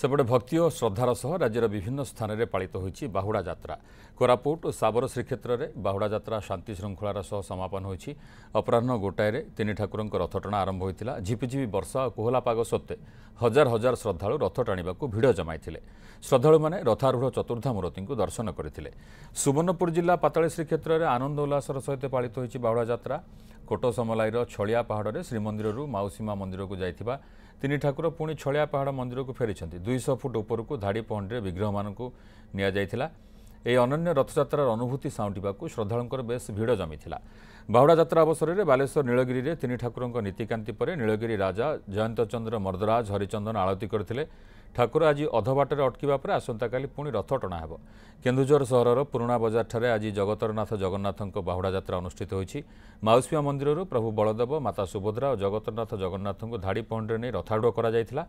ସେପଟେ ଭକ୍ତି ଓ ଶ୍ରଦ୍ଧାର ସହ ରାଜ୍ୟର ବିଭିନ୍ନ ସ୍ଥାନରେ ପାଳିତ ହୋଇଛି ବାହୁଡ଼ା ଯାତ୍ରା କୋରାପୁଟ ଓ ଶାବର ଶ୍ରୀକ୍ଷେତ୍ରରେ ବାହୁଡ଼ା ଯାତ୍ରା ଶାନ୍ତି ଶୃଙ୍ଖଳାର ସହ ସମାପନ ହୋଇଛି ଅପରାହ୍ନ ଗୋଟାଏରେ ତିନି ଠାକୁରଙ୍କ ରଥଟଣା ଆରମ୍ଭ ହୋଇଥିଲା ଝିପିଝିପି ବର୍ଷା ଓ କୋହଲା ପାଗ ସତ୍ତ୍ୱେ ହଜାର ହଜାର ଶ୍ରଦ୍ଧାଳୁ ରଥ ଟାଣିବାକୁ ଭିଡ଼ ଜମାଇଥିଲେ ଶ୍ରଦ୍ଧାଳୁମାନେ ରଥାରୂଢ଼ ଚତୁର୍ଦ୍ଧା ମୂର୍ତ୍ତିଙ୍କୁ ଦର୍ଶନ କରିଥିଲେ ସୁବର୍ଣ୍ଣପୁର ଜିଲ୍ଲା ପାତାଳି ଶ୍ରୀକ୍ଷେତ୍ରରେ ଆନନ୍ଦ ଉଲ୍ଲାସର ସହିତ ପାଳିତ ହୋଇଛି ବାହୁଡ଼ା ଯାତ୍ରା କୋଟସମଲାଇର ଛଳିଆ ପାହାଡ଼ରେ ଶ୍ରୀମନ୍ଦିରରୁ ମାଉସୀମା ମନ୍ଦିରକୁ ଯାଇଥିବା ତିନି ଠାକୁର ପୁଣି ଛଳିଆ ପାହାଡ଼ ମନ୍ଦିରକୁ ଫେରିଛନ୍ତି ଦୁଇଶହ ଫୁଟ ଉପରକୁ ଧାଡ଼ି ପହଣ୍ଡିରେ ବିଗ୍ରହମାନଙ୍କୁ ନିଆଯାଇଥିଲା ଏହି ଅନନ୍ୟ ରଥଯାତ୍ରାର ଅନୁଭୂତି ସାଉଁଟିବାକୁ ଶ୍ରଦ୍ଧାଳୁଙ୍କର ବେଶ୍ ଭିଡ଼ ଜମିଥିଲା ବାହୁଡ଼ା ଯାତ୍ରା ଅବସରରେ ବାଲେଶ୍ୱର ନୀଳଗିରିରେ ତିନି ଠାକୁରଙ୍କ ନୀତିକାନ୍ତି ପରେ ନୀଳଗିରି ରାଜା ଜୟନ୍ତଚନ୍ଦ୍ର ମର୍ଦରାଜ ହରିଚନ୍ଦନ ଆଳତୀ କରିଥିଲେ ଠାକୁର ଆଜି ଅଧବାଟରେ ଅଟକିବା ପରେ ଆସନ୍ତାକାଲି ପୁଣି ରଥ ଟଣା ହେବ କେନ୍ଦୁଝର ସହରର ପୁରୁଣା ବଜାରଠାରେ ଆଜି ଜଗତରନାଥ ଜଗନ୍ନାଥଙ୍କ ବାହୁଡ଼ା ଯାତ୍ରା ଅନୁଷ୍ଠିତ ହୋଇଛି ମାଉସୀମା ମନ୍ଦିରରୁ ପ୍ରଭୁ ବଳଦେବ ମାତା ସୁଭଦ୍ରା ଓ ଜଗତରନାଥ ଜଗନ୍ନାଥଙ୍କୁ ଧାଡ଼ି ପହଣ୍ଡରେ ନେଇ ରଥାଡ଼ୁଅ କରାଯାଇଥିଲା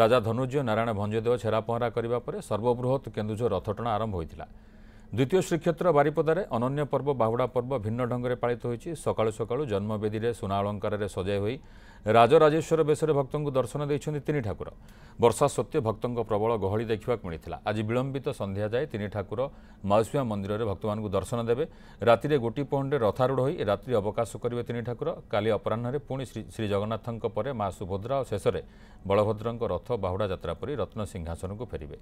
ରାଜା ଧନୁଜ ନାରାୟଣ ଭଞ୍ଜଦେବ ଛେରାପହଁରା କରିବା ପରେ ସର୍ବବୃହତ୍ କେନ୍ଦୁଝର ରଥଟଣା ଆରମ୍ଭ ହୋଇଥିଲା ଦ୍ୱିତୀୟ ଶ୍ରୀକ୍ଷେତ୍ର ବାରିପଦାରେ ଅନନ୍ୟ ପର୍ବ ବାହୁଡ଼ା ପର୍ବ ଭିନ୍ନ ଢଙ୍ଗରେ ପାଳିତ ହୋଇଛି ସକାଳୁ ସକାଳୁ ଜନ୍ମବେଦୀରେ ସୁନା ଅଳଙ୍କାରରେ ସଜାଇ ହୋଇ ରାଜରାଜେଶ୍ୱର ବେଶରେ ଭକ୍ତଙ୍କୁ ଦର୍ଶନ ଦେଇଛନ୍ତି ତିନି ଠାକୁର ବର୍ଷା ସତ୍ୟ ଭକ୍ତଙ୍କ ପ୍ରବଳ ଗହଳି ଦେଖିବାକୁ ମିଳିଥିଲା ଆଜି ବିଳମ୍ବିତ ସନ୍ଧ୍ୟା ଯାଏ ତିନି ଠାକୁର ମାଉସୀମା ମନ୍ଦିରରେ ଭକ୍ତମାନଙ୍କୁ ଦର୍ଶନ ଦେବେ ରାତିରେ ଗୋଟିପହଣ୍ଡରେ ରଥାରୂଢ଼ ହୋଇ ରାତ୍ରି ଅବକାଶ କରିବେ ତିନି ଠାକୁର କାଲି ଅପରାହ୍ନରେ ପୁଣି ଶ୍ରୀଜଗନ୍ନାଥଙ୍କ ପରେ ମା ସୁଭଦ୍ରା ଓ ଶେଷରେ ବଳଭଦ୍ରଙ୍କ ରଥ ବାହୁଡ଼ା ଯାତ୍ରା ପରି ରତ୍ନ ସିଂହାସନକୁ ଫେରିବେ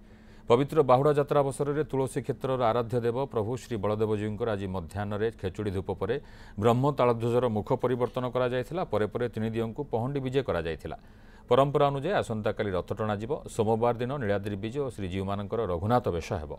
ପବିତ୍ର ବାହୁଡ଼ା ଯାତ୍ରା ଅବସରରେ ତୁଳସୀ କ୍ଷେତ୍ରର ଆରାଧ୍ୟ ଆରାଧ୍ୟଦେବ ପ୍ରଭୁ ଶ୍ରୀ ବଳଦେବଜୀଉଙ୍କର ଆଜି ମଧ୍ୟାହ୍ନରେ ଖେଚୁଡ଼ି ଧୂପ ପରେ ବ୍ରହ୍ମ ତାଳଧ୍ୱଜର ମୁଖ ପରିବର୍ତ୍ତନ କରାଯାଇଥିଲା ପରେ ପରେ ତିନି ଦିଅଙ୍କୁ ପହଣ୍ଡି ବିଜେ କରାଯାଇଥିଲା ପରମ୍ପରା ଅନୁଯାୟୀ ଆସନ୍ତାକାଲି ରଥ ଟଣାଯିବ ସୋମବାର ଦିନ ନୀଳାଦ୍ରୀ ବିଜେ ଓ ଶ୍ରୀଜୀଉମାନଙ୍କର ରଘୁନାଥ ବେଶ ହେବ